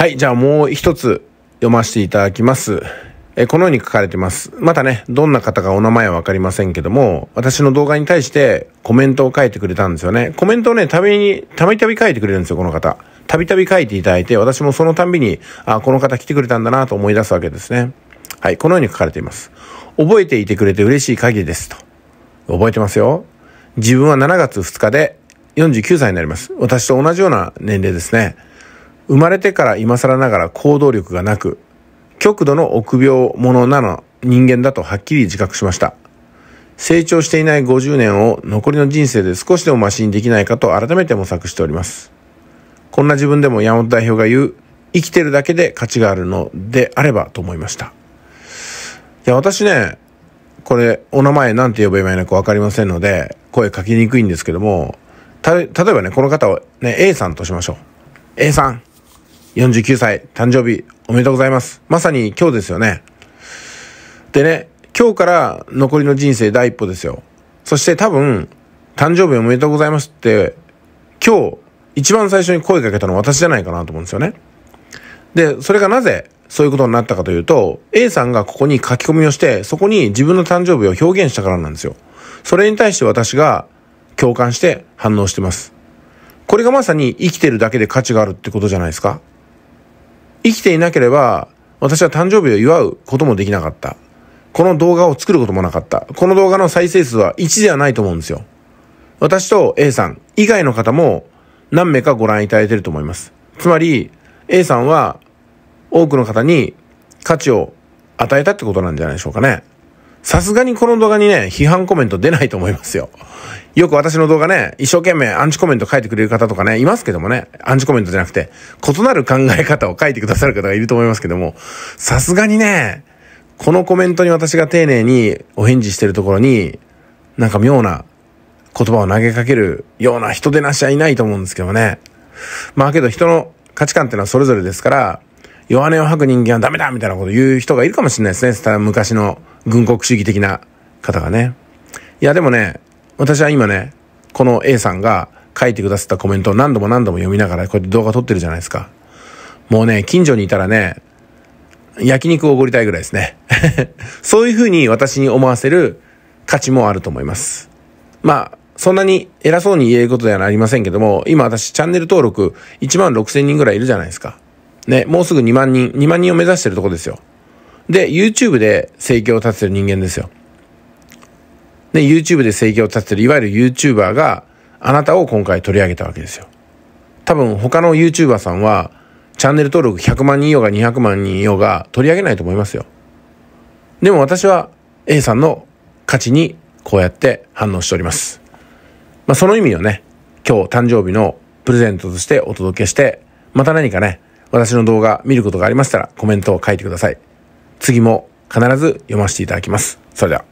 はい、じゃあもう一つ読ませていただきます。えこのように書かれています。またね、どんな方がお名前はわかりませんけども、私の動画に対してコメントを書いてくれたんですよね。コメントをね、たびに、たびたび書いてくれるんですよ、この方。たびたび書いていただいて、私もそのたんびに、あ、この方来てくれたんだなと思い出すわけですね。はい、このように書かれています。覚えていてくれて嬉しい限りですと。覚えてますよ。自分は7月2日で49歳になります。私と同じような年齢ですね。生まれてから今更ながら行動力がなく、極度の臆病者なの人間だとはっきり自覚しました。成長していない50年を残りの人生で少しでもマシにできないかと改めて模索しております。こんな自分でも山本代表が言う、生きてるだけで価値があるのであればと思いました。いや、私ね、これ、お名前なんて呼べばいいのかわかりませんので、声かけにくいんですけども、た、例えばね、この方をね、A さんとしましょう。A さん。49歳、誕生日、おめでとうございます。まさに今日ですよね。でね、今日から残りの人生第一歩ですよ。そして多分、誕生日おめでとうございますって、今日、一番最初に声かけたの私じゃないかなと思うんですよね。で、それがなぜそういうことになったかというと、A さんがここに書き込みをして、そこに自分の誕生日を表現したからなんですよ。それに対して私が共感して反応してます。これがまさに生きてるだけで価値があるってことじゃないですか。生きていなければ、私は誕生日を祝うこともできなかった。この動画を作ることもなかった。この動画の再生数は1ではないと思うんですよ。私と A さん以外の方も何名かご覧いただいていると思います。つまり A さんは多くの方に価値を与えたってことなんじゃないでしょうかね。さすがにこの動画にね、批判コメント出ないと思いますよ。よく私の動画ね、一生懸命アンチコメント書いてくれる方とかね、いますけどもね、アンチコメントじゃなくて、異なる考え方を書いてくださる方がいると思いますけども、さすがにね、このコメントに私が丁寧にお返事してるところに、なんか妙な言葉を投げかけるような人でなしはいないと思うんですけどもね。まあけど人の価値観ってのはそれぞれですから、弱音を吐く人間はダメだみたいなこと言う人がいるかもしれないですね。昔の軍国主義的な方がね。いや、でもね、私は今ね、この A さんが書いてくださったコメントを何度も何度も読みながら、こうやって動画撮ってるじゃないですか。もうね、近所にいたらね、焼肉をおごりたいぐらいですね。そういうふうに私に思わせる価値もあると思います。まあ、そんなに偉そうに言えることではありませんけども、今私チャンネル登録1万6000人ぐらいいるじゃないですか。ね、もうすぐ2万人、2万人を目指してるとこですよ。で、YouTube で生計を立ててる人間ですよ。で、YouTube で生計を立ててる、いわゆる YouTuber があなたを今回取り上げたわけですよ。多分他の YouTuber さんは、チャンネル登録100万人いようが200万人いようが取り上げないと思いますよ。でも私は A さんの価値にこうやって反応しております。まあその意味をね、今日誕生日のプレゼントとしてお届けして、また何かね、私の動画見ることがありましたらコメントを書いてください。次も必ず読ませていただきます。それでは。